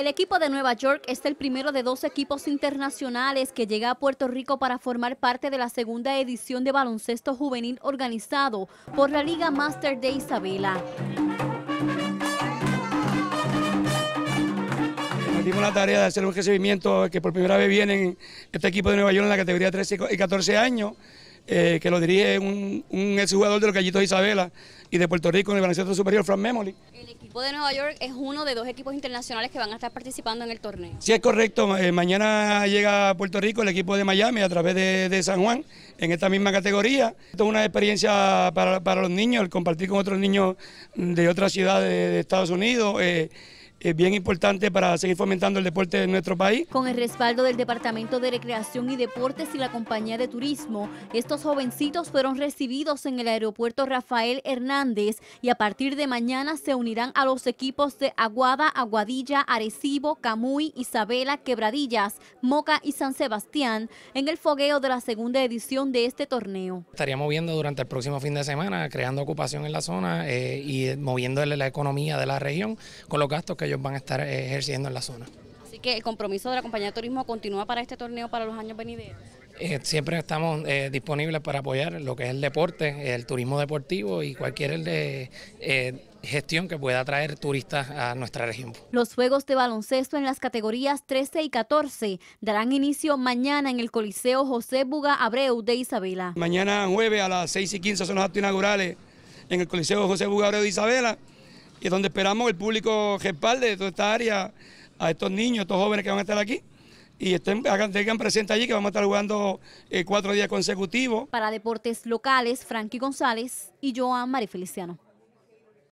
El equipo de Nueva York es el primero de dos equipos internacionales que llega a Puerto Rico para formar parte de la segunda edición de baloncesto juvenil organizado por la Liga Master de Isabela. Dimos la tarea de hacer un recibimiento que por primera vez vienen este equipo de Nueva York en la categoría 13 y 14 años. Eh, que lo dirige un, un exjugador de los Gallitos de Isabela y de Puerto Rico en el baloncesto superior, Frank Memoli. El equipo de Nueva York es uno de dos equipos internacionales que van a estar participando en el torneo. Sí, es correcto. Eh, mañana llega a Puerto Rico el equipo de Miami a través de, San Juan en esta misma categoría. Esto es una experiencia para, los niños, el compartir con otros niños de otras ciudades de, Estados Unidos. Eh, es bien importante para seguir fomentando el deporte de nuestro país. Con el respaldo del Departamento de Recreación y Deportes y la Compañía de Turismo, estos jovencitos fueron recibidos en el aeropuerto Rafael Hernández y a partir de mañana se unirán a los equipos de Aguada, Aguadilla, Arecibo, Camuy, Isabela, Quebradillas, Moca y San Sebastián en el fogueo de la segunda edición de este torneo. Estaríamos viendo durante el próximo fin de semana, creando ocupación en la zona eh, y moviéndole la economía de la región con los gastos que van a estar eh, ejerciendo en la zona. Así que el compromiso de la compañía de turismo continúa para este torneo para los años venideros. Eh, siempre estamos eh, disponibles para apoyar lo que es el deporte, el turismo deportivo y cualquier gestión que pueda atraer turistas a nuestra región. Los Juegos de Baloncesto en las categorías 13 y 14 darán inicio mañana en el Coliseo José Buga Abreu de Isabela. Mañana jueves a las 6 y 15 son los actos inaugurales en el Coliseo José Buga Abreu de Isabela y donde esperamos el público respalde de toda esta área a estos niños, a estos jóvenes que van a estar aquí y estén, tengan presente allí que vamos a estar jugando eh, cuatro días consecutivos. Para Deportes Locales, Frankie González y Joan María Feliciano.